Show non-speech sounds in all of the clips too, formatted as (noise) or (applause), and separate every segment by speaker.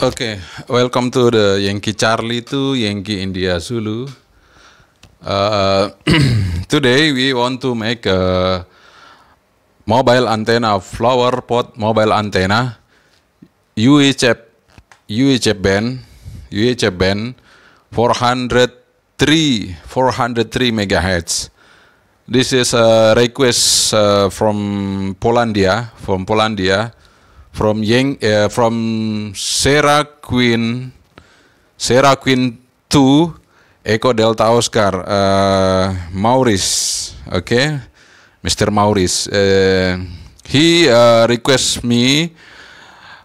Speaker 1: Oke, okay, welcome to the Yankee Charlie to Yankee India Zulu. Uh, (clears throat) today we want to make a mobile antenna flower pot mobile antenna UHF UHF band UHF band 403 403 megahertz. This is a request uh, from Polandia from Polandia. from Yang uh, from Sarah Queen Sarah Queen 2 Echo Delta Oscar uh, Maurice okay Mr. Maurice uh, he uh, requests me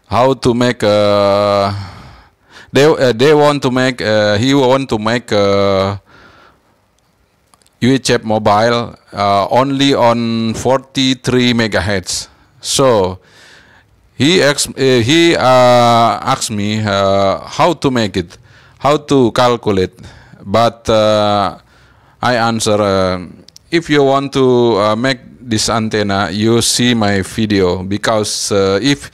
Speaker 1: how to make a uh, they uh, they want to make uh, he want to make a uh, UHF mobile uh, only on 43 megahertz so he asked, uh, eh, he uh, asked me uh, how to make it, how to calculate. But uh, I answer, uh, if you want to uh, make this antenna, you see my video because if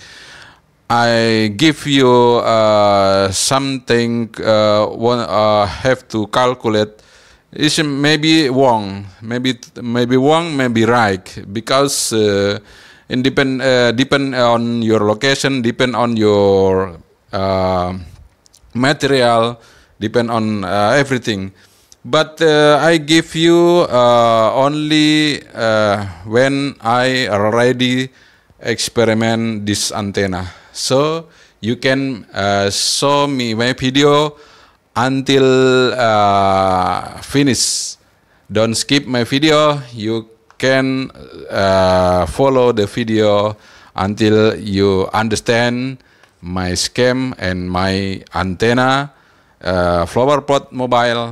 Speaker 1: I give you something, one have to calculate. It's maybe wrong, maybe maybe wrong, maybe right because depend uh, depend on your location depend on your uh, material depend on uh, everything but uh, i give you uh, only uh, when i already experiment this antenna so you can show me my video until finish don't skip my video you can uh, follow the video until you understand my scam and my antenna uh, flower pot mobile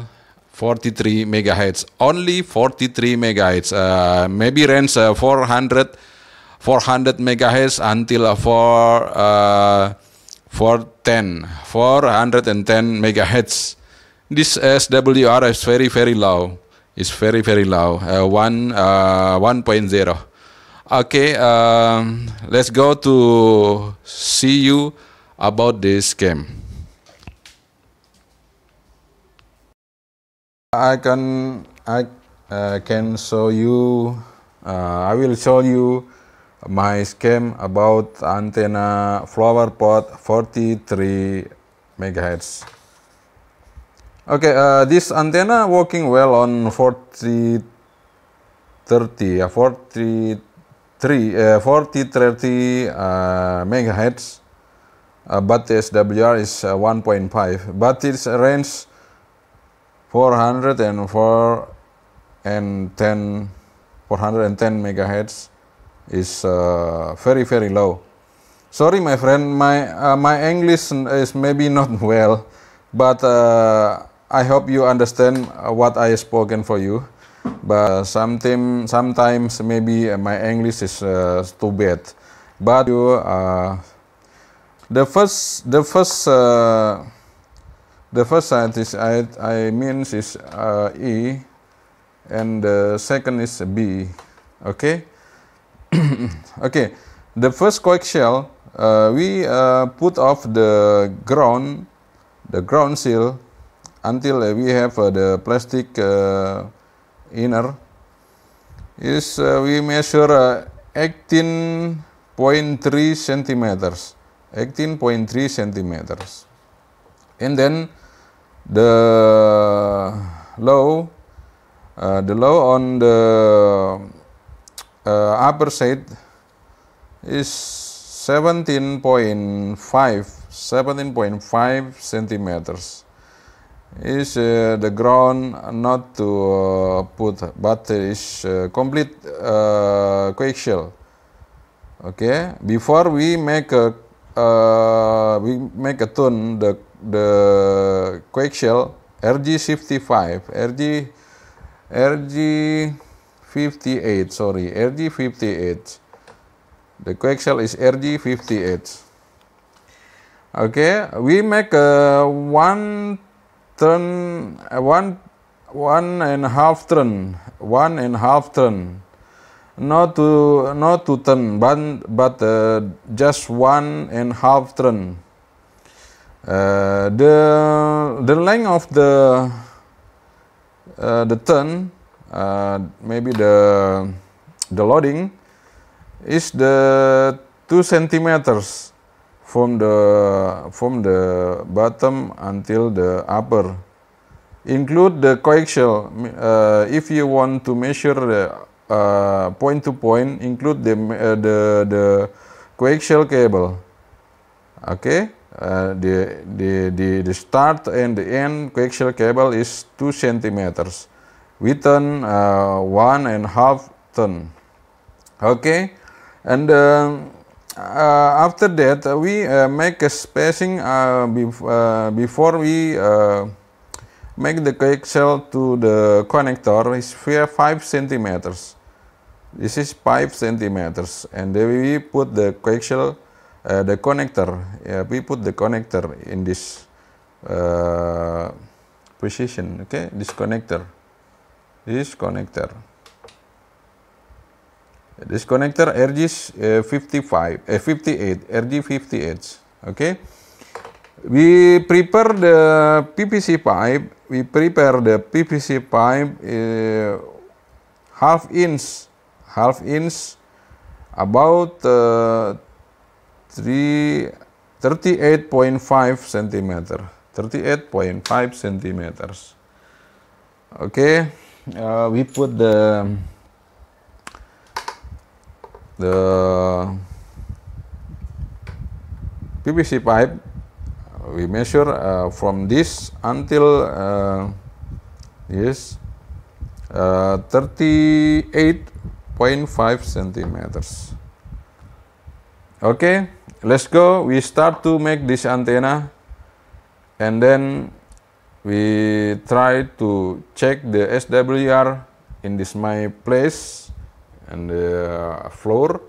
Speaker 1: 43 megahertz only 43 megahertz uh, maybe range uh, 400 400 megahertz until uh, 4 uh, 410 410 megahertz this swr is very very low is very very low uh, one uh, okay um, let's go to see you about this game I can I uh, can show you uh, I will show you my scheme about antenna flower pot 43 megahertz Okay, uh, this antenna working well on 4030, uh, 43, uh, 4030 uh, megahertz, uh, but the SWR is uh, 1.5, but its range 404 and 10, 410 megahertz is uh, very very low. Sorry, my friend, my uh, my English is maybe not (laughs) well, but. Uh, I hope you understand uh, what I spoken for you. But sometimes, sometimes maybe uh, my English is uh, too bad. But you, uh, the first, the first, uh, the first scientist I I means is uh, E, and the second is B. Okay, (coughs) okay. The first shell, we put off the ground, the ground seal until uh, we have uh, the plastic uh, inner is we measure 18.3 centimeters 18.3 centimeters and then the low uh, the low on the uh, upper side is 17.5 17.5 centimeters is uh, the ground not to uh, put but is uh, complete uh, shell. okay before we make a uh, we make a tune the the shell rg rg58 sorry rg58 the shell is rg58 okay we make a uh, one turn, uh, one, one and half turn, one and half turn. Not to not to turn, but, but uh, just one and half turn. Uh, the the length of the uh, the turn, uh, maybe the the loading, is the two centimeters from the from the bottom until the upper include the coaxial uh, if you want to measure the uh, uh, point to point include the uh, the the coaxial cable okay uh, the, the the the start and the end coaxial cable is 2 centimeters within uh, one and half ton okay and um, uh, after that uh, we uh, make a spacing bef before we make the cake shell to the connector is 5 centimeters this is 5 centimeters and then we put the cake shell uh, the connector yeah, we put the connector in this uh, position okay this connector this connector this connector RG55 uh, 58 RG58 okay we prepare the PVC pipe we prepare the PVC pipe uh, half inch half inch about uh, eh, 38.5 centimeter 38.5 centimeters okay uh, we put the the PVC pipe we measure uh, from this until uh, yes uh, 38.5 centimeters okay let's go we start to make this antenna and then we try to check the SWR in this my place and the uh, floor,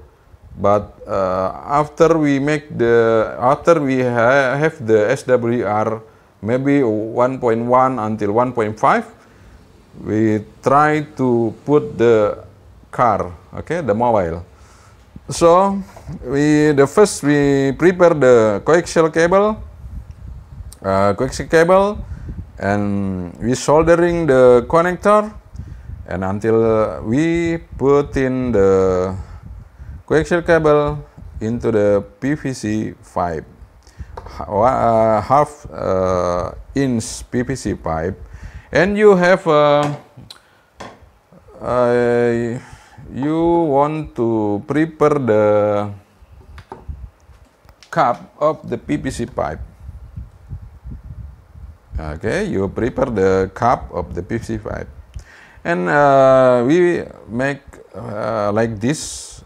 Speaker 1: but uh, after we make the after we ha have the SWR maybe 1.1 until 1.5 we try to put the car okay the mobile so we the first we prepare the coaxial cable uh, coaxial cable and we soldering the connector and until we put in the coaxial cable into the PVC pipe uh, half uh, inch PVC pipe and you have a, uh, uh, you want to prepare the cup of the PVC pipe okay you prepare the cup of the PVC pipe and uh, we make uh, like this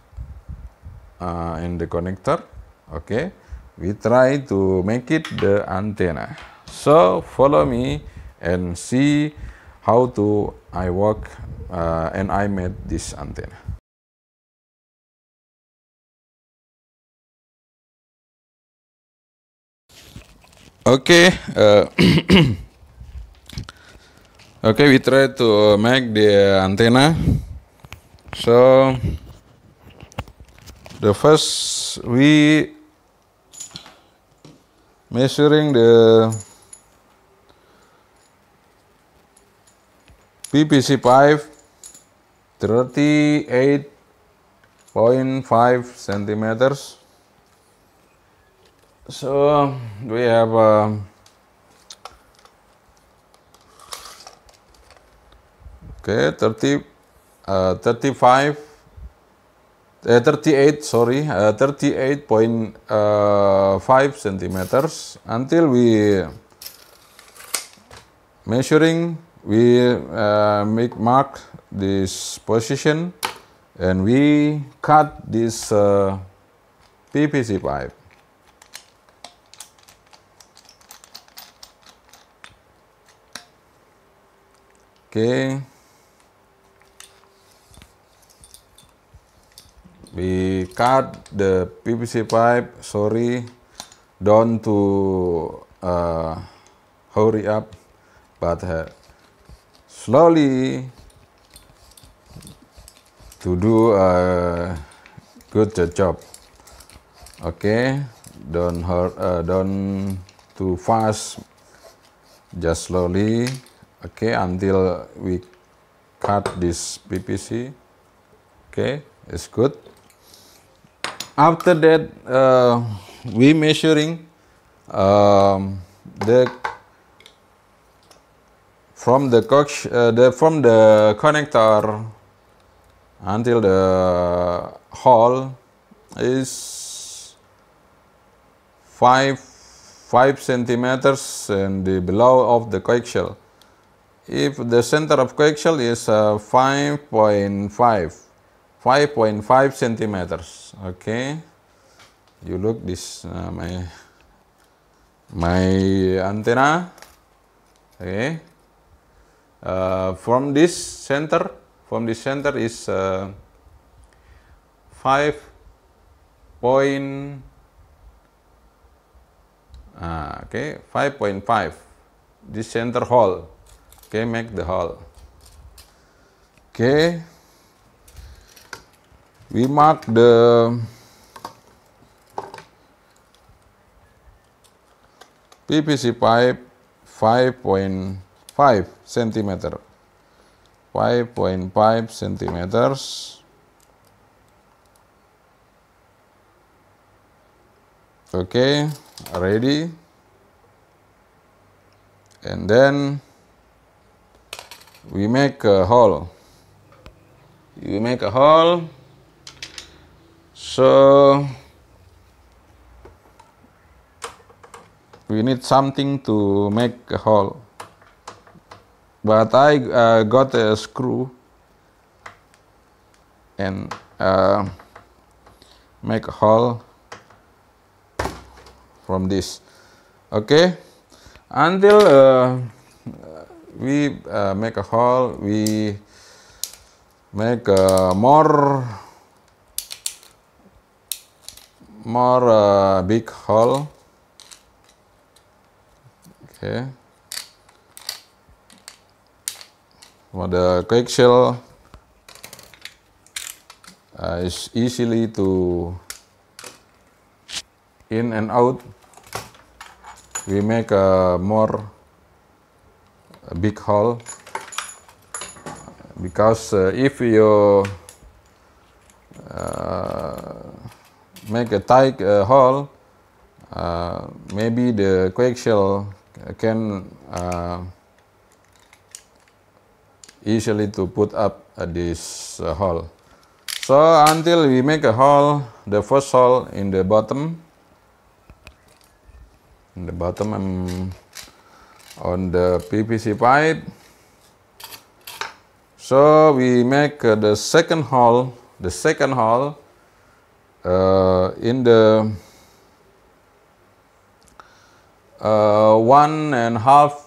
Speaker 1: uh, in the connector okay we try to make it the antenna so follow me and see how to I work uh, and I made this antenna okay uh, (clears throat) okay we try to make the antenna so the first we measuring the PPC pipe 38.5 centimeters so we have a um, Okay, 30, uh, 35, uh, 38, sorry, uh, 38.5 uh, centimeters until we measuring, we uh, make mark this position and we cut this uh, PVC pipe. Okay. we cut the PVC pipe, sorry, don't to uh, hurry up, but uh, slowly to do a good job. Okay, don't hurt, uh, don't too fast, just slowly. Okay, until we cut this PPC. Okay, it's good. after that uh, we measuring um, the from the uh, the from the connector until the hole is five five centimeters and the below of the coaxial if the center of coaxial is uh, 5.5 5.5 centimeters. Okay, you look this uh, my my antenna. Okay, uh, from this center, from this center is uh, 5 Uh, okay, 5.5. This center hole. Okay, make the hole. Okay. we mark the PVC pipe 5.5 centimeter 5.5 centimeters okay ready and then we make a hole we make a hole so we need something to make a hole. But I uh, got a screw and uh, make a hole from this. Okay, until uh, we uh, make a hole, we make uh, more more uh, big hole okay for the quick shell uh, is easily to in and out we make a uh, more a uh, big hole because uh, if you uh, make a tight uh, hole, uh, maybe the shell can uh, easily to put up this uh, hole. So until we make a hole, the first hole in the bottom, in the bottom um, on the PVC pipe. So we make uh, the second hole, the second hole uh, in the uh, one and half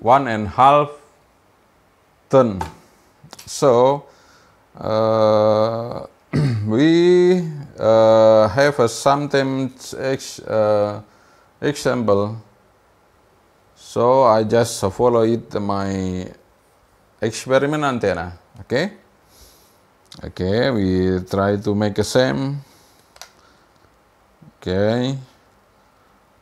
Speaker 1: one and half turn. So uh, (clears throat) we have a sometimes ex, example. So I just follow it my experiment antenna. Okay. Okay, we try to make a same okay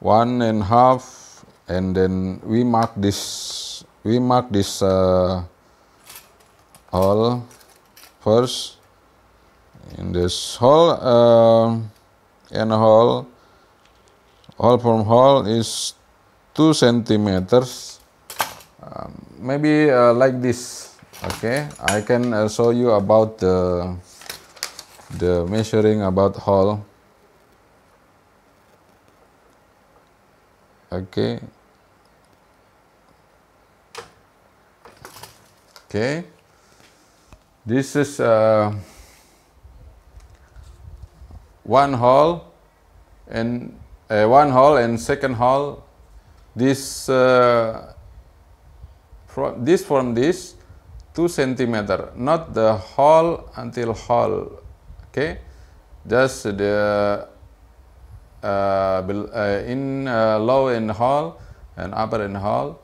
Speaker 1: one and half and then we mark this we mark this uh, hole first in this hole uh, and hole hole from hole is two centimeters uh, maybe uh, like this okay I can uh, show you about the the measuring about hole okay okay this is uh, one hole and uh, one hole and second hole this uh, from this from this 2 centimeter not the hole until hole okay just the uh, uh, in uh, low end hole and upper end hole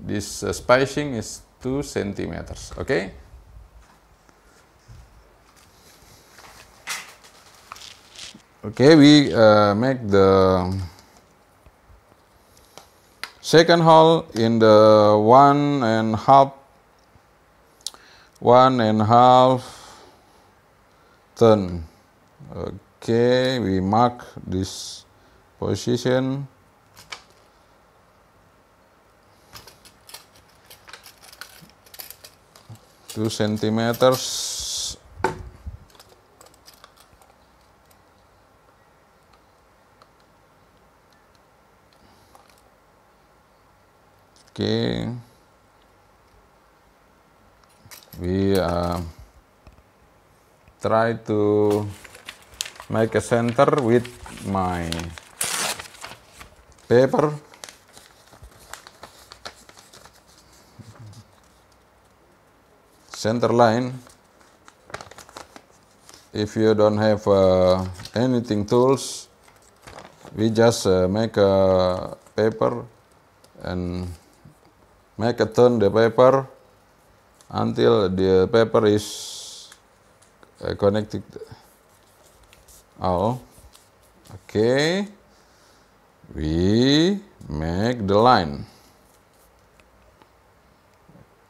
Speaker 1: this uh, spacing is 2 centimeters okay okay we uh, make the second hole in the one and half one and half turn okay. okay we mark this position two centimeters okay we uh, try to make a center with my paper center line if you don't have uh, anything tools we just uh, make a paper and make a turn the paper until the paper is uh, connected Oh. Okay. We make the line.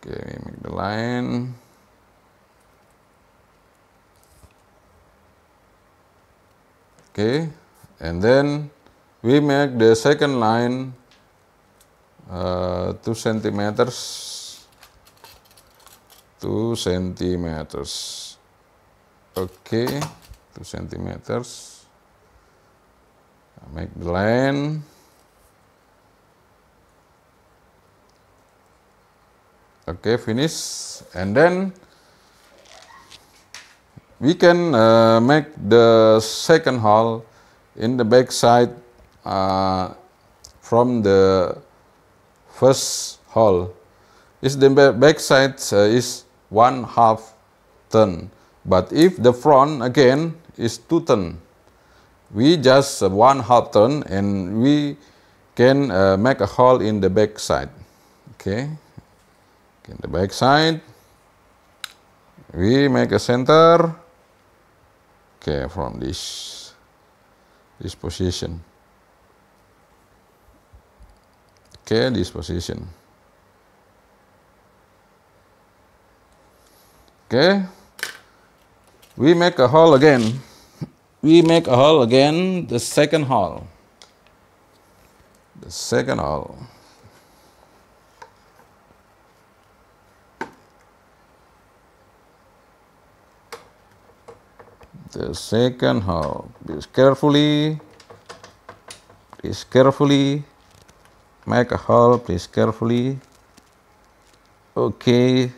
Speaker 1: Okay, we make the line. Okay. And then we make the second line uh, two centimeters two centimeters okay 2 cm. Nah, make the line okay finish and then we can uh, make the second hole in the back side uh, from the first hole is the back side uh, is one half turn but if the front again is 2 ton. We just uh, one half ton and we can uh, make a hole in the back side. Okay, in the back side, we make a center. Okay, from this this position. Okay, this position. Okay we make a hole again we make a hole again the second hole the second hole the second hole please carefully please carefully make a hole please carefully okay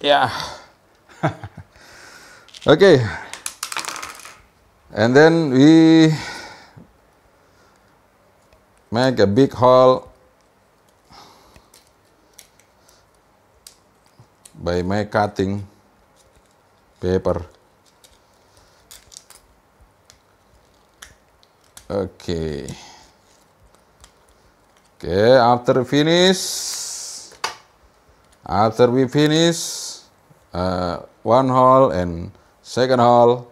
Speaker 1: Yeah. (laughs) okay. And then we make a big hole by my cutting paper. Okay. Okay, after finish, after we finish, uh, one hole and second hole.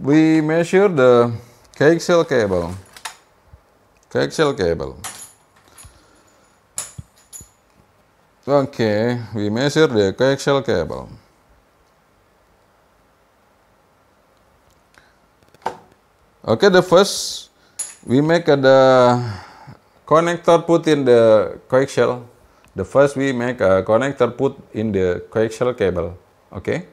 Speaker 1: We measure the coaxial cable. Coaxial cable. Okay, we measure the coaxial cable. Okay, the first we make the connector put in the coaxial The first we make a connector put in the coaxial cable, okay.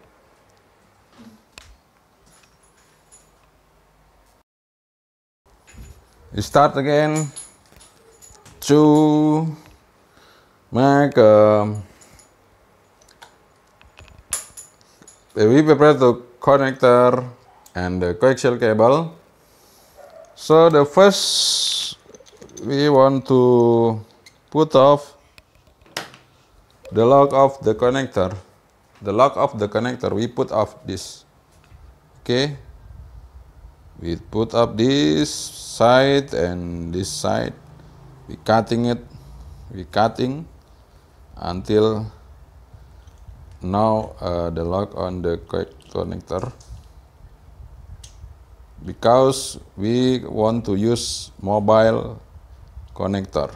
Speaker 1: start again to make a um, we prepare the connector and the coaxial cable. So the first we want to put off the lock of the connector the lock of the connector we put off this okay we put up this side and this side we cutting it we cutting until now uh, the lock on the connector because we want to use mobile connector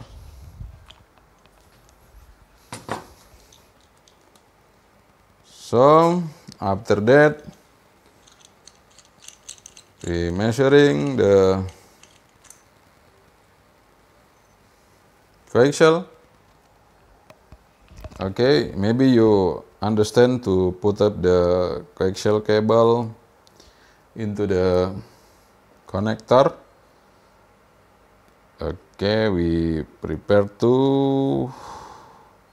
Speaker 1: So after that we measuring the coaxial. Okay, maybe you understand to put up the coaxial cable into the connector. Okay, we prepare to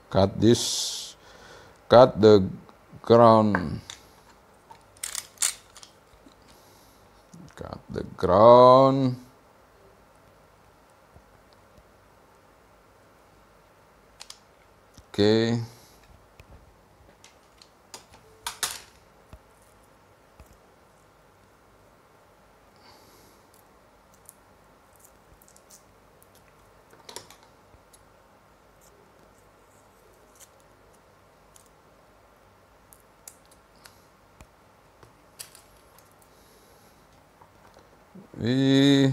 Speaker 1: cut this, cut the Ground. Got the ground. okay И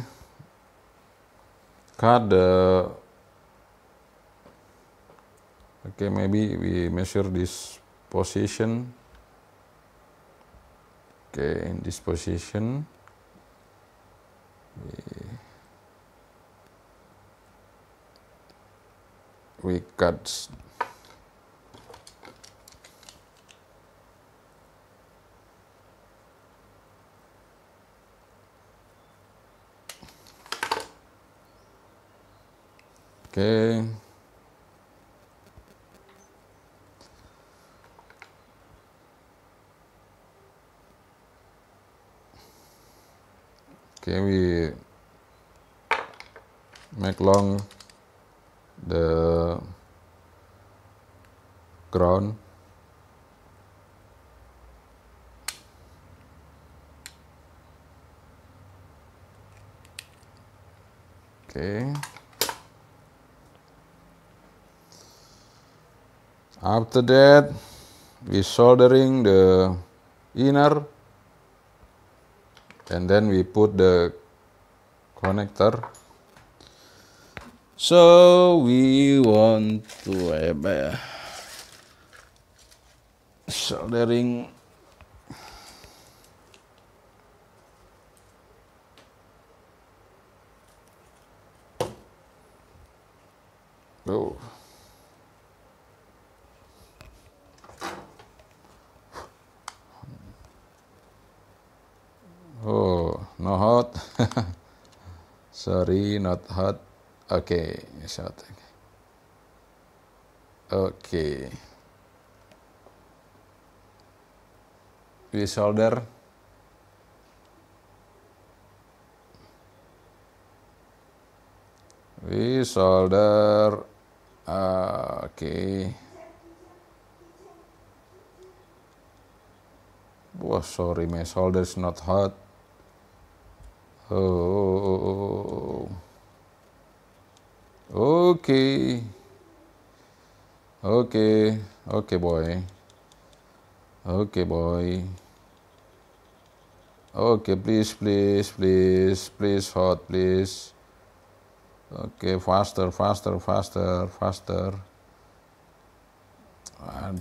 Speaker 1: the okay maybe we measure this position okay in this position we, we cut Okay. Okay, we make long the ground After that, we soldering the inner and then we put the connector. So we want to have a soldering Oh. Sorry, not hot. Oke, okay, Oke. Okay. We shoulder. We shoulder. Uh, ah, Oke. Okay. Wah, sorry, my solder is not hot. Oh, oh, oh, oh, okay, okay, okay, boy, okay, boy, okay, please, please, please, please, hot, please, okay, faster, faster, faster, faster, and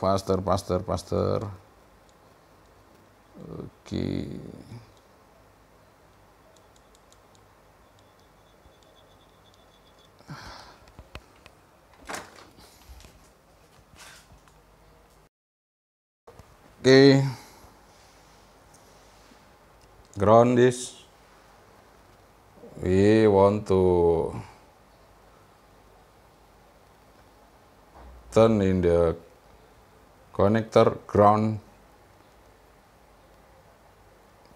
Speaker 1: faster, faster, faster, okay. okay ground this we want to turn in the connector ground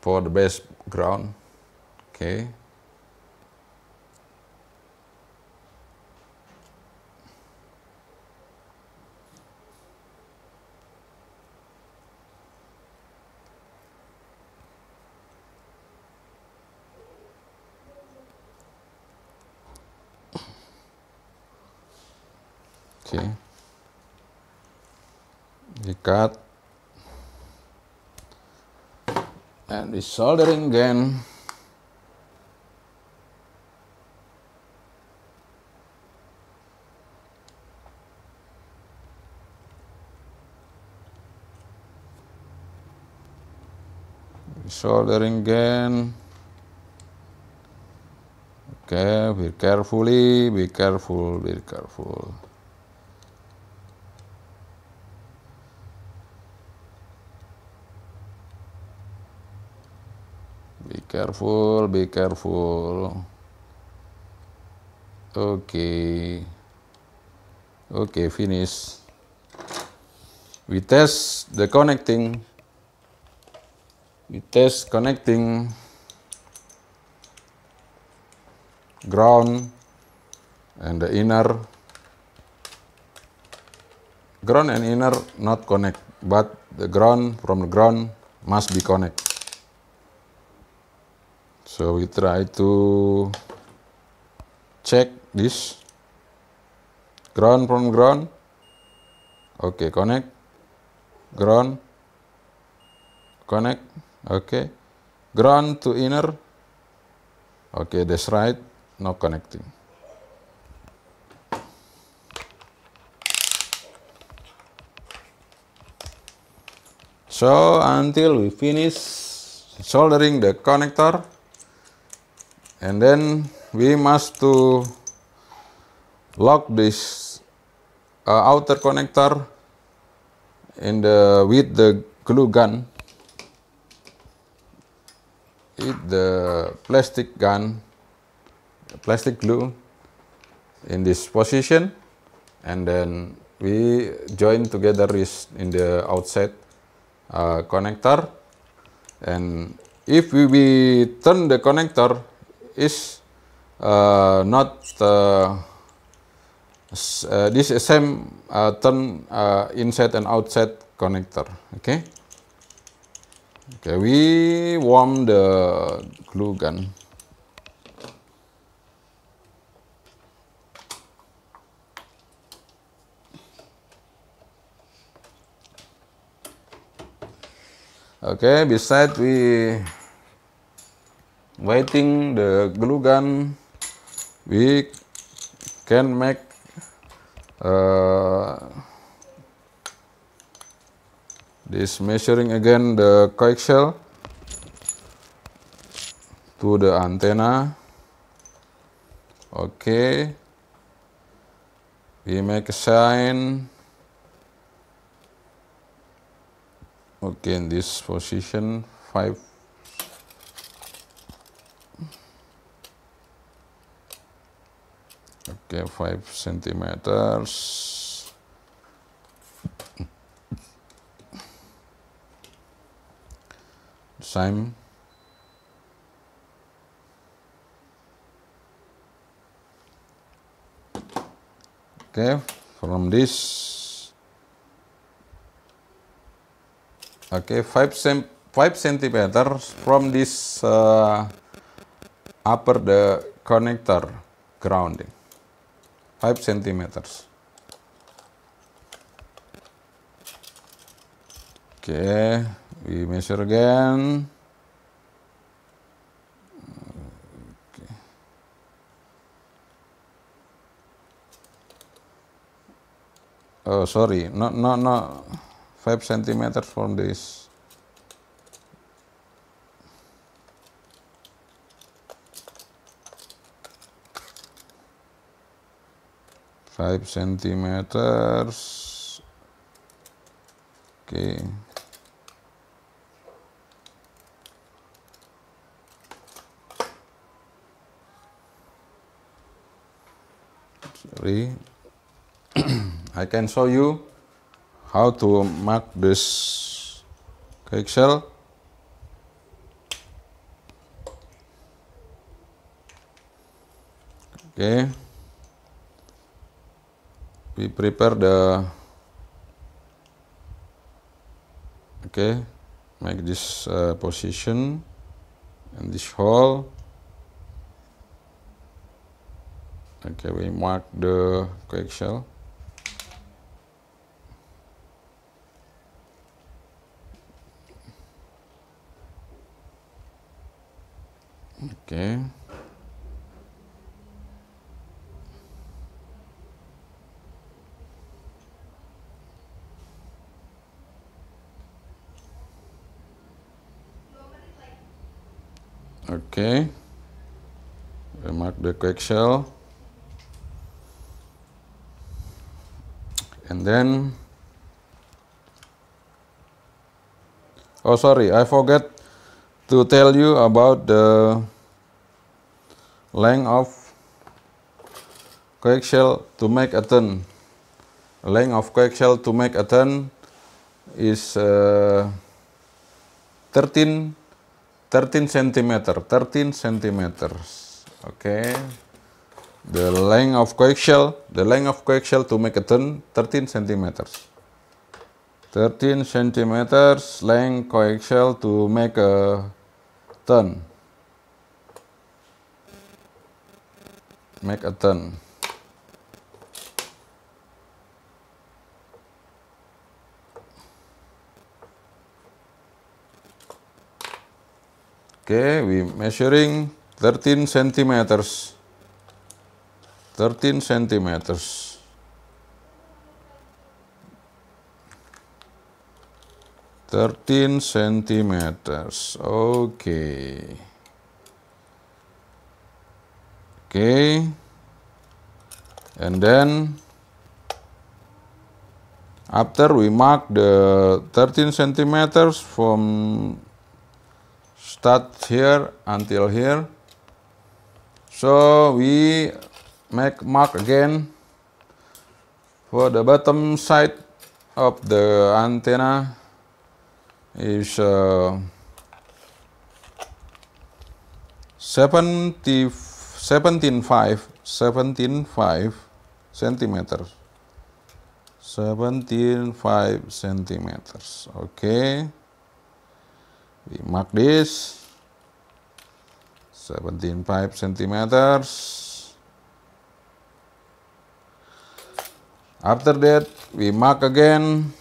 Speaker 1: for the base ground okay okay we cut and we soldering again soldering again okay be carefully be careful be careful Be careful, be careful. Oke. Okay. Oke, okay, finish. We test the connecting. We test connecting. Ground and the inner. Ground and inner not connect, but the ground from the ground must be connect. So we try to check this ground from ground. Okay, connect. Ground. Connect. Okay. Ground to inner. Okay, that's right. No connecting. So until we finish soldering the connector, and then we must to lock this uh, outer connector in the with the glue gun with the plastic gun plastic glue in this position and then we join together is in the outside uh, connector and if we, we turn the connector is uh, not uh, uh, this is same uh, turn uh, inside and outside connector okay okay we warm the glue gun okay beside we waiting the glue gun we can make uh, this measuring again the coaxial to the antenna okay we make a sign okay in this position five. okay 5 centimeters same okay from this okay 5 cm 5 centimeters from this uh, upper the connector grounding 5 centimeters. Okay, we measure again. Oh, sorry, not, not, not five centimeters from this. 5 centimeters okay sorry (clears throat) I can show you how to mark this cake shell okay we prepare the okay make this uh, position and this hole okay we mark the coaxial. okay Okay. Remark the quick shell. And then Oh sorry, I forget to tell you about the length of quick shell to make a turn. Length of quick shell to make a turn is uh, 13 13 cm 13 cm okay the length of coaxial the length of coaxial to make a turn 13 cm. 13 cm length coaxial to make a turn make a turn Okay, we measuring 13 centimeters. 13 centimeters. Thirteen centimeters. Okay. Okay. And then after we mark the thirteen centimeters from start here until here so we make mark again for the bottom side of the antenna is uh, 70 17.5 cm. 17.5 centimeters okay We mark this 17.5 cm. After that, we mark again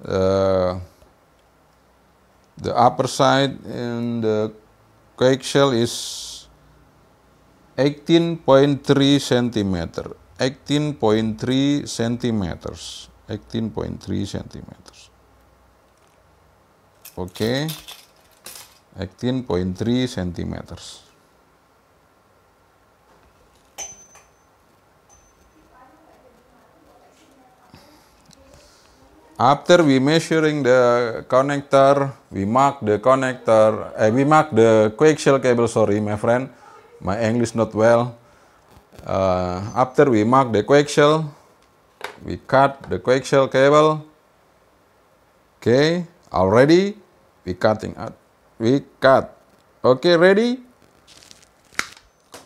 Speaker 1: uh, the upper side and the quake shell is 18.3 cm. 18.3 cm. 18.3 centimeters okay 18.3 cm. after we measuring the connector we mark the connector eh, we mark the coaxial cable sorry my friend my english not well uh, after we mark the coaxial we cut the coaxial cable okay already We cutting out. We cut. okay, ready?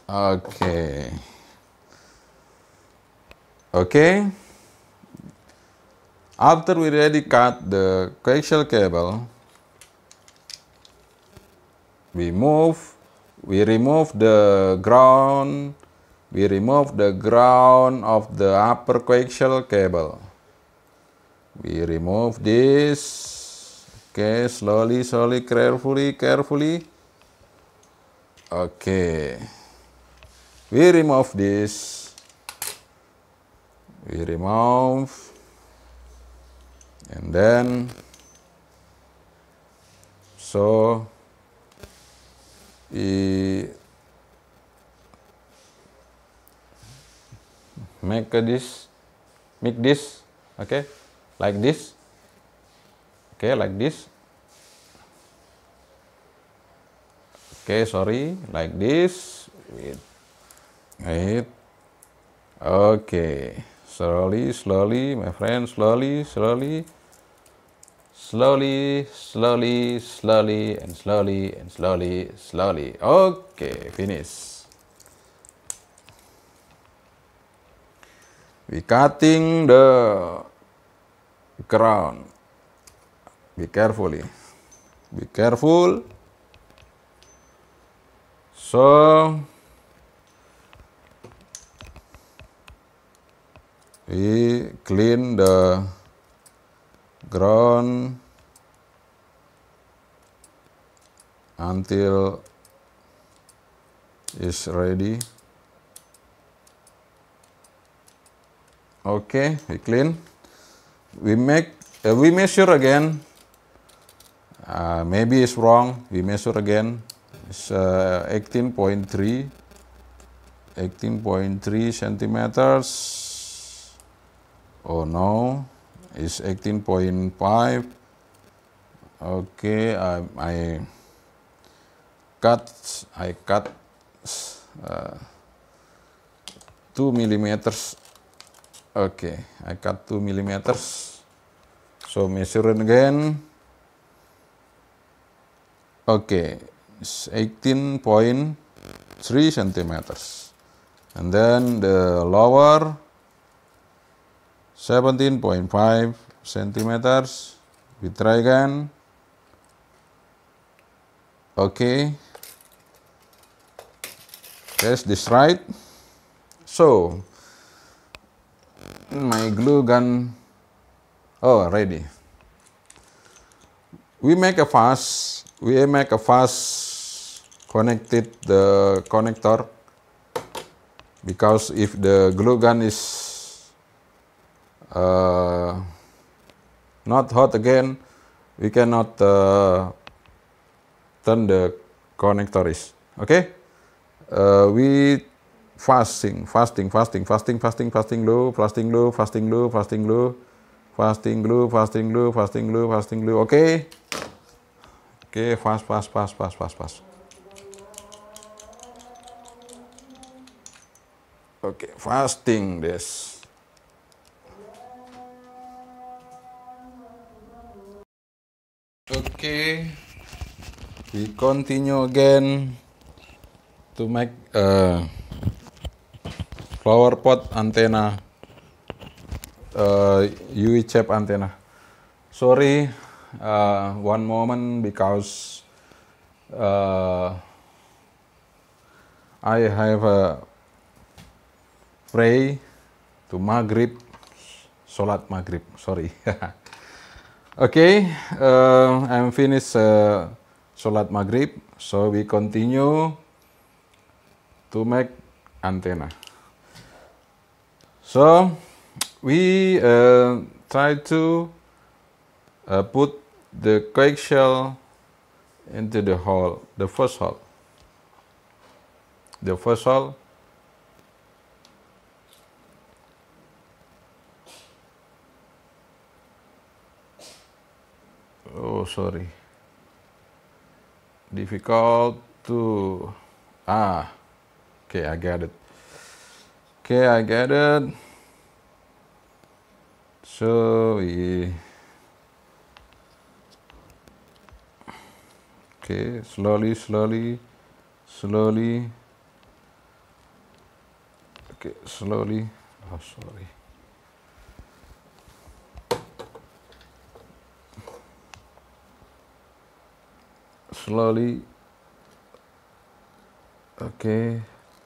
Speaker 1: Okay. Okay. After we ready cut the coaxial cable, we move, we remove the ground, we remove the ground of the upper coaxial cable. We remove this Okay, slowly, slowly, carefully, carefully. Okay. We remove this. We remove. And then, so, we make this, make this, okay, like this. okay, like this okay sorry like this wait wait okay slowly slowly my friend slowly slowly slowly slowly slowly and slowly and slowly slowly okay finish we cutting the ground be carefully eh? be careful so we clean the ground until is ready okay we clean we make uh, we measure again Uh, maybe it's wrong. We measure again. It's uh, 18.3, 18.3 centimeters. Oh no, it's 18.5. Okay, I, I cut, I cut uh, 2 millimeters. Okay, I cut two millimeters. So measure again. Oke, okay 18.3 cm. and then the lower 17.5 cm. we try again okay test this right so my glue gun oh ready we make a fast we make a fast connected the connector because if the glue gun is uh, not hot again we cannot uh, turn the connector is okay uh, we fasting fasting fasting fasting fasting fasting glue fasting glue fasting glue fasting glue fasting glue fasting glue fasting glue fasting glue okay Oke, fast, fast, fast, fast, fast, fast. Oke, fasting, this. Oke. We continue again to make uh, flower pot antenna uh, UHF antena. antenna. Sorry, uh, one moment because uh, I have a pray to maghrib, solat maghrib. Sorry. (laughs) okay, uh, I'm finished uh, solat maghrib, so we continue to make antenna. So we uh, try to uh, put the cake shell into the hole, the first hole. The first hole oh sorry difficult to ah okay I got it okay I got it so yeah okay slowly slowly slowly okay slowly oh sorry slowly okay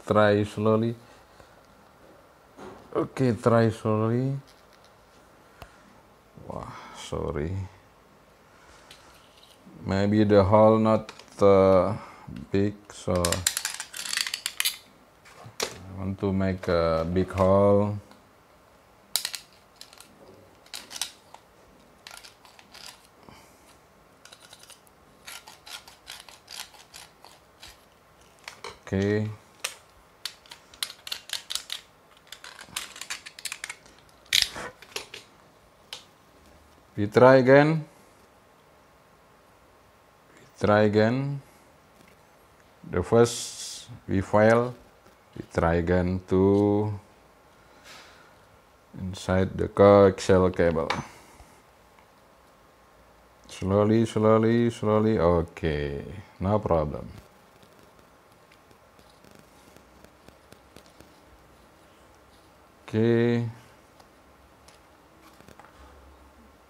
Speaker 1: try slowly okay try slowly wah sorry maybe the hole not uh, big so I want to make a big hole okay we try again try again. The first we file, we try again to inside the coaxial cable. Slowly, slowly, slowly. Okay, no problem. Okay.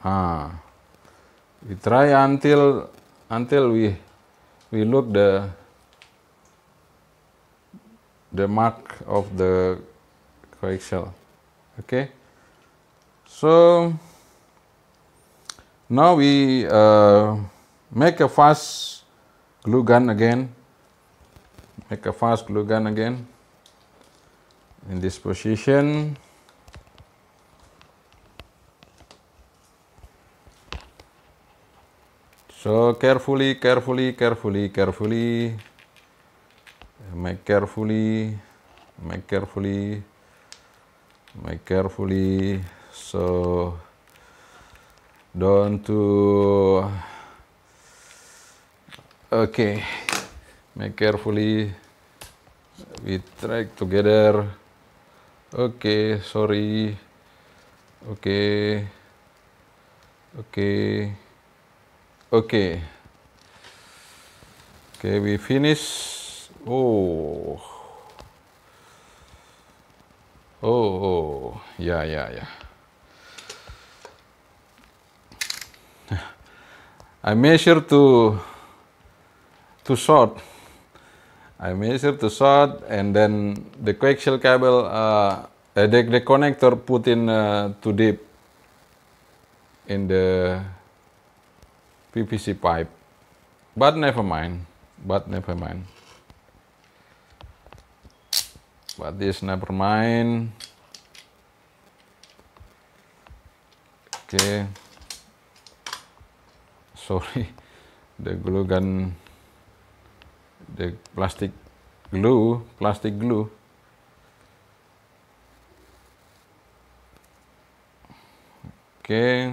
Speaker 1: Ah, we try until until we we look the the mark of the coaxial okay so now we uh, make a fast glue gun again make a fast glue gun again in this position So carefully, carefully, carefully, carefully. Make carefully, make carefully, make carefully. So don't to. Okay, make carefully. We track together. Okay, sorry. Okay. Okay. Okay. Okay, we finish. Oh. Oh, oh. yeah, yeah, yeah. I measure to to short. I measure to short and then the coaxial cable, uh, uh, the, the connector put in uh, to deep in the PVC pipe. But never mind. But never mind. But this never mind. Okay. Sorry. The glue gun the plastic glue, plastic glue Okay.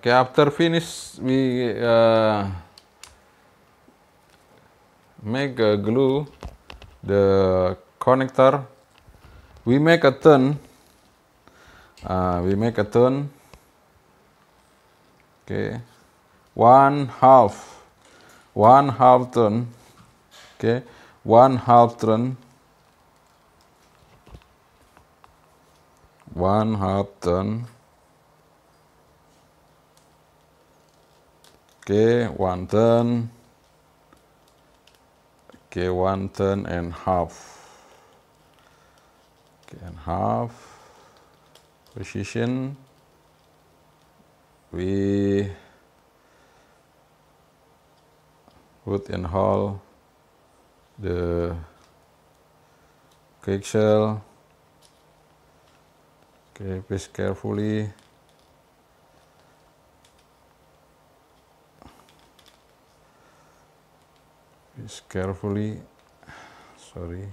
Speaker 1: Okay, after finish we uh, make a glue the connector. We make a turn. Uh, we make a turn. Okay, one half, one half turn. Okay, one half turn. One half turn. Oke, okay, one turn. Oke, okay, one turn and half. Okay, and half. Position. We put in hold the quick shell. Okay, please carefully. carefully sorry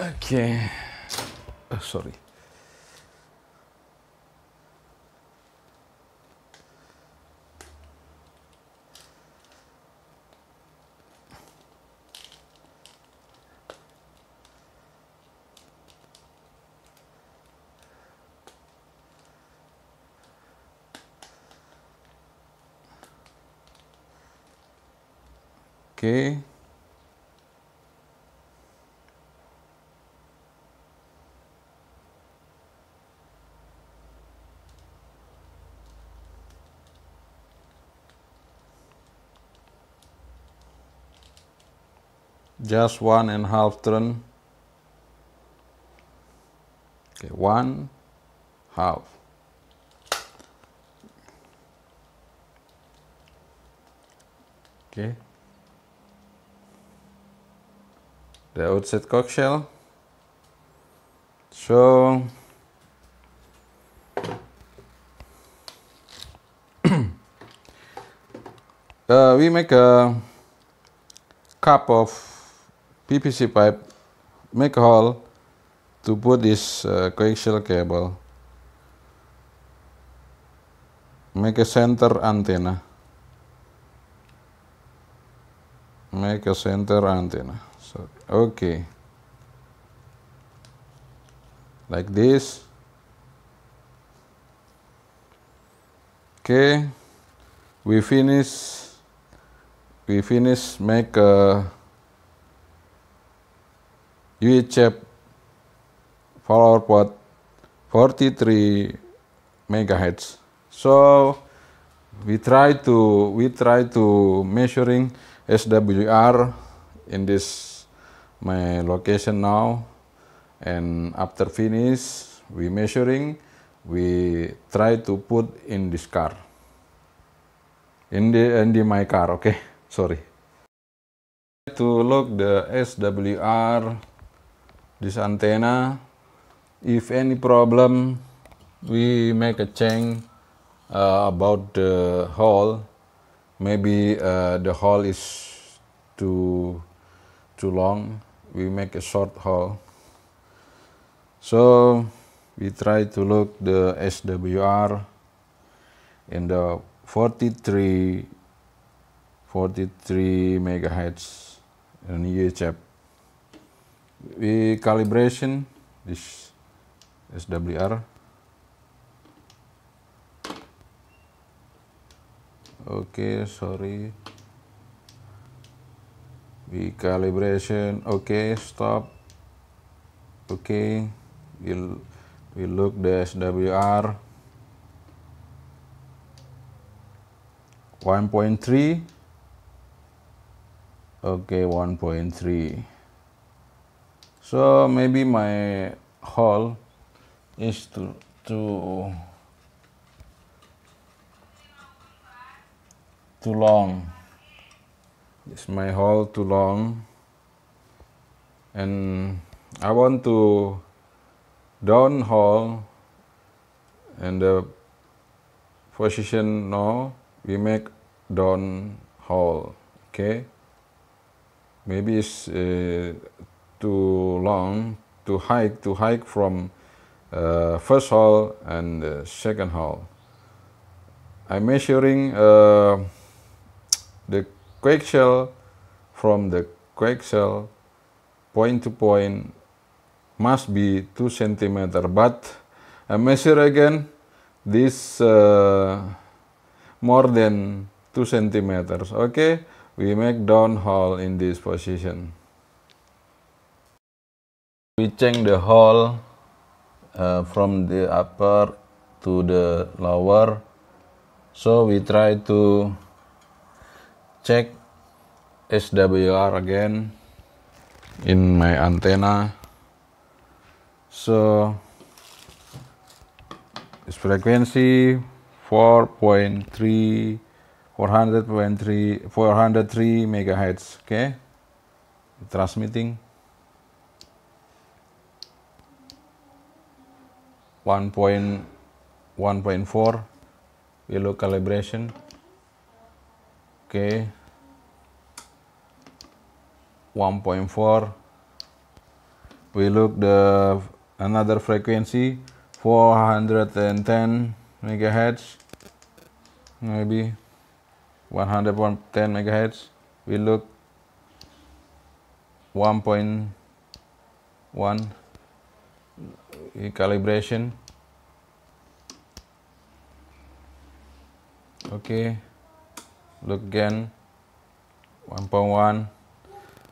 Speaker 1: okay oh, sorry Okay. just one and half turn okay one half okay the outside coaxial. So uh, we make a cup of PVC pipe, make a hole to put this uh, coaxial cable. Make a center antenna. Make a center antenna so okay like this okay we finish we finish make a UHF power port 43 megahertz so we try to we try to measuring SWR in this my location now and after finish we measuring we try to put in this car in the in the my car okay (laughs) sorry to look the SWR this antenna if any problem we make a change uh, about the hole maybe uh, the hole is too too long we make a short haul so we try to look the SWR in the 43 43 megahertz in UHF we calibration this SWR okay sorry we calibration okay stop okay we'll we look the SWR 1.3 okay 1.3 so maybe my hole is to to too long is my haul too long? And I want to down haul and the position now we make down haul. Okay. Maybe it's uh, too long to hike to hike from uh, first hall and uh, second hall. I'm measuring uh, the quake shell from the quake shell point to point must be 2 cm but I uh, measure again this uh, more than 2 centimeters okay we make down hole in this position we change the hole uh, from the upper to the lower so we try to check SWR again in my antenna so its frequency 4.3 400.3 megahertz okay transmitting 1.1.4 below calibration okay 1.4 we look the another frequency 410 megahertz maybe 110 megahertz we look 1.1 calibration okay look again 1.1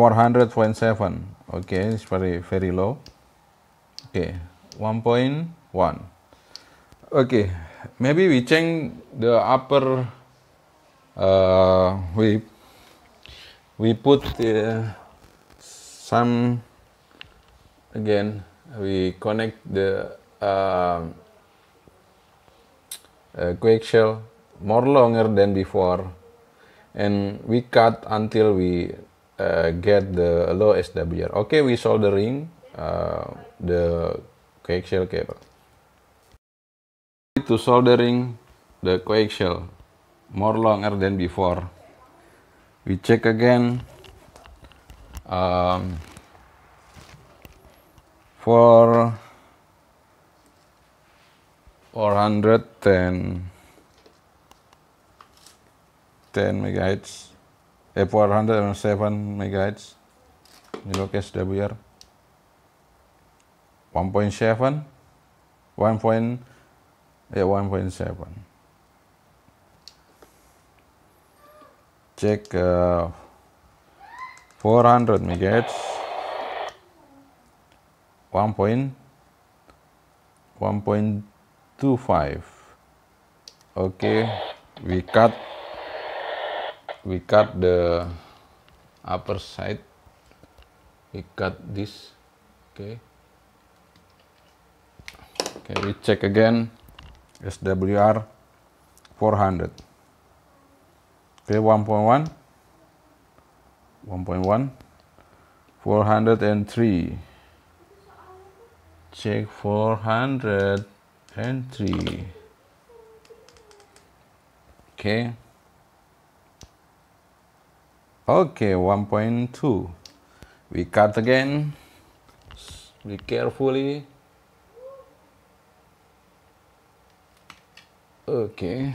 Speaker 1: 400.7 okay it's very very low okay 1.1 okay maybe we change the upper uh, we we put uh, some again we connect the uh, uh, quake shell more longer than before and we cut until we uh, get the low SWR. Okay, we soldering uh, the coaxial cable. To soldering the coaxial more longer than before. We check again. Um, for 410 10 megahertz F407 MHz below SWR 1.7 1. 1.7 check uh, 400 megahertz 1.1.25 okay we cut we cut the upper side we cut this okay okay we check again SWR 400 okay 1.1 1.1 403 check 403 okay Okay, 1.2. We cut again. Be carefully. Okay.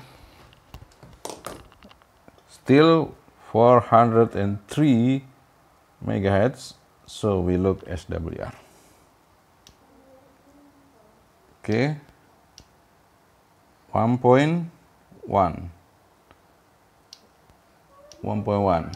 Speaker 1: Still 403 megahertz. So we look SWR. Okay. 1.1. 1.1.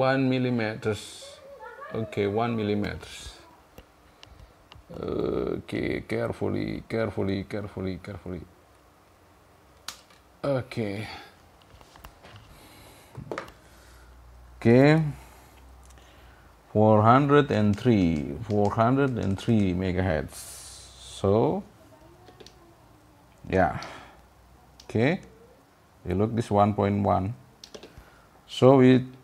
Speaker 1: 1 millimeters okay 1 millimeters okay carefully carefully carefully carefully okay okay 403 403 megahertz so yeah okay you look this 1.1 so it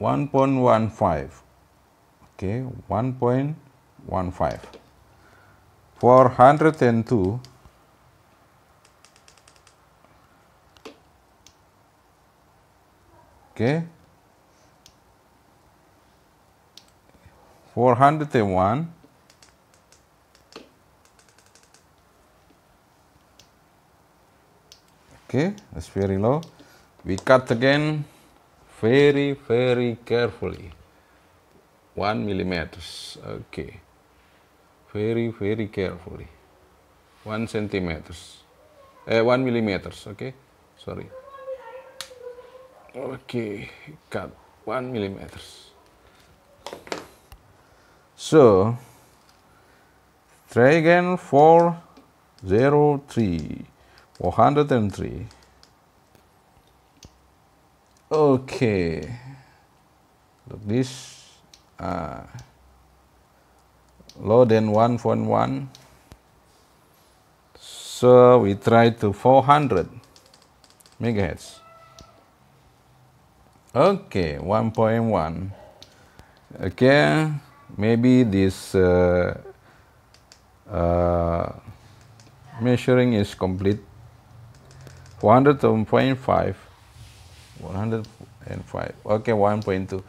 Speaker 1: 1.15 okay 1.15 Four hundred and two, okay 401 okay That's very low we cut again very very carefully 1 millimeters okay very very carefully 1 centimeters eh, 1 millimeters okay sorry okay cut 1 millimeters so try again 403 403 Okay, look this uh, lower than 1.1. So we try to 400 megahertz. Okay, 1.1. Okay, maybe this uh, uh, measuring is complete. 400.5 105 okay 1.2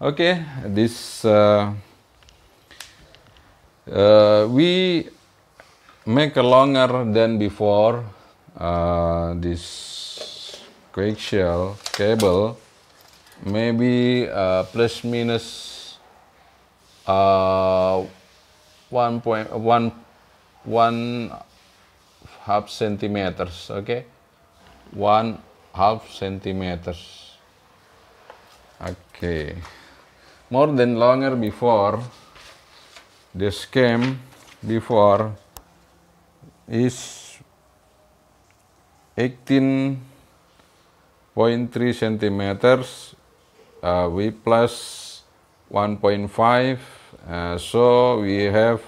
Speaker 1: okay this uh, uh, we make a longer than before uh, this coaxial cable maybe uh, plus minus uh, one point one one half centimeters okay one half centimeters okay more than longer before the scheme before is 18.3 centimeters uh, we plus 1.5 uh, so we have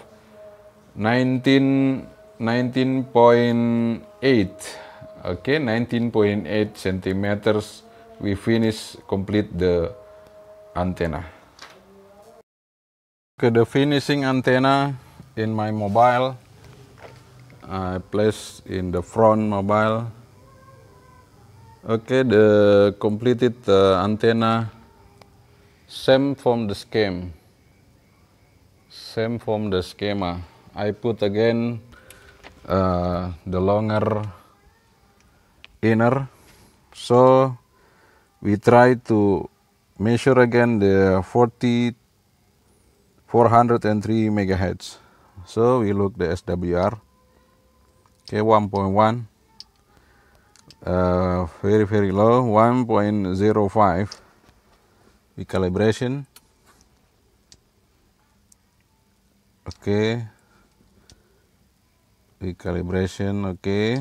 Speaker 1: 19 19.8 okay 19.8 centimeters we finish complete the antenna okay the finishing antenna in my mobile I place in the front mobile okay the completed uh, antenna same from the scheme same from the schema I put again uh, the longer inner so we try to measure again the 40 403 megahertz so we look the SWR okay 1.1 uh, very very low 1.05 calibration. okay calibration. okay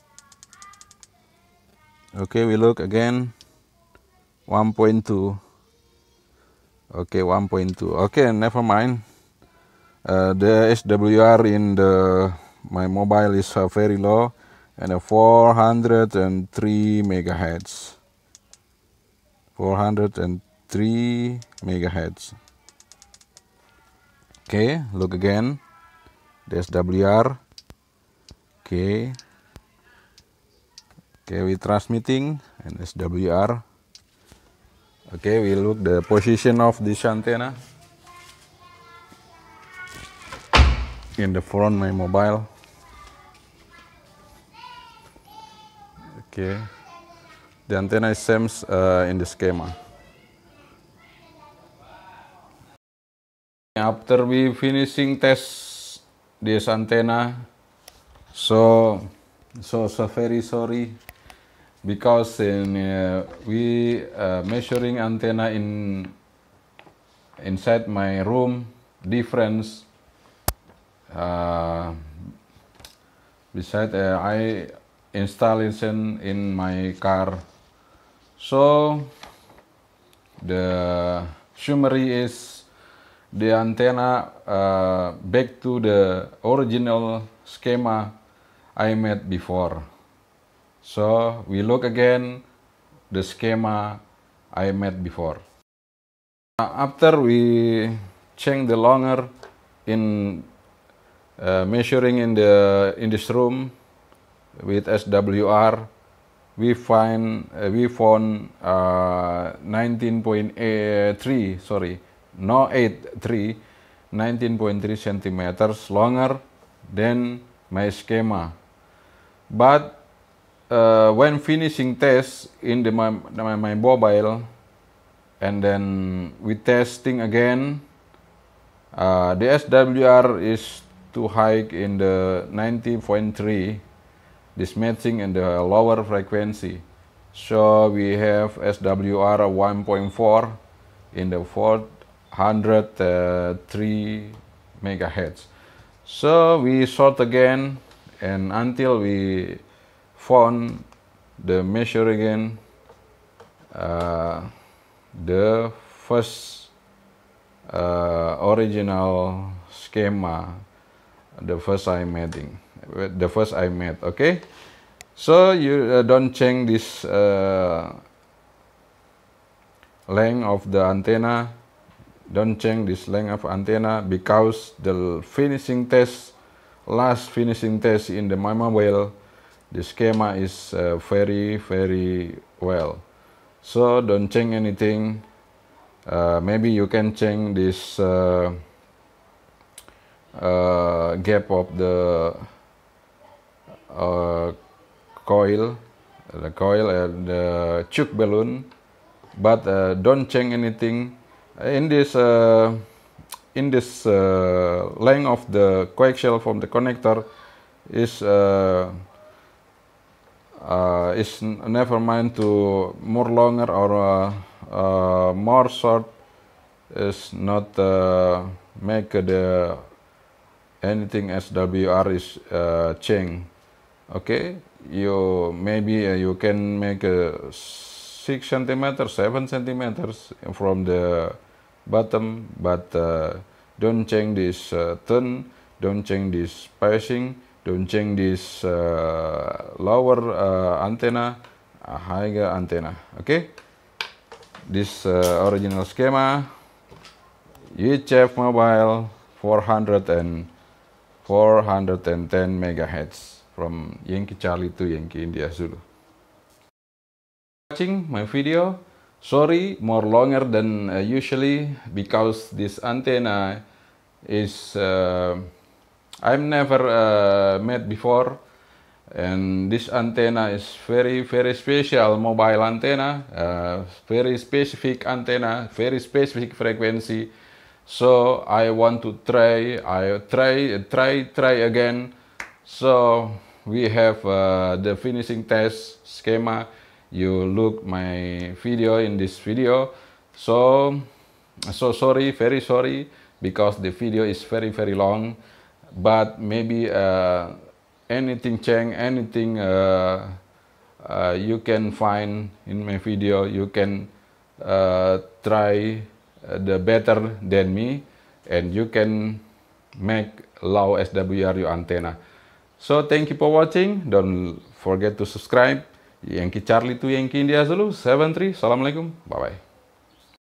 Speaker 1: okay we look again 1.2 okay 1.2 okay never mind uh, the SWR in the my mobile is uh, very low and a 403 megahertz 403 megahertz okay look again the SWR okay Okay, we transmitting and SWR. Okay, we look the position of this antenna in the front my mobile. Okay, the antenna is same uh, in the schema. After we finishing test this antenna, so so, so very sorry because in uh, we uh, measuring antenna in inside my room difference uh, beside uh, I installation in my car so the summary is the antenna uh, back to the original schema I made before So we look again the schema I made before. Uh, after we change the longer in uh, measuring in the in this room with SWR, we find uh, we found uh, 19.3 sorry no 83 19.3 centimeters longer than my schema, but uh, when finishing test in the my, my, my mobile and then we testing again uh, the SWR is too high in the 90.3 this matching in the lower frequency so we have SWR 1.4 in the 403 megahertz so we short again and until we On the measure again uh, the first uh, original schema the first I made the first I made okay so you uh, don't change this uh, length of the antenna don't change this length of antenna because the finishing test last finishing test in the mama mobile. The schema is uh, very, very well. So don't change anything. Uh, maybe you can change this uh, uh, gap of the uh, coil, the coil and the chuck balloon, but uh, don't change anything in this uh, in this uh, length of the coaxial from the connector is uh, uh, it's never mind to more longer or uh, uh more short is not uh, make the anything SWR is uh, change okay you maybe you can make a 6 centimeters 7 centimeters from the bottom but don't change this turn don't change this spacing Don't change this uh, lower uh, antenna, a higher antenna. Okay, this uh, original schema. UHF mobile 400 and 410 megahertz from Yankee Charlie to Yankee India Zulu. Watching my video. Sorry, more longer than uh, usually because this antenna is. Uh, I've never uh, before and this antenna is very very special mobile antenna uh, very specific antenna very specific frequency so I want to try I try try try again so we have uh, the finishing test schema you look my video in this video so so sorry very sorry because the video is very very long but maybe uh, anything change, anything uh, uh, you can find in my video, you can uh, try uh, the better than me, and you can make low SWR your antenna. So thank you for watching. Don't forget to subscribe. Yankee Charlie to Yankee India Zulu 73. Assalamualaikum. Bye bye.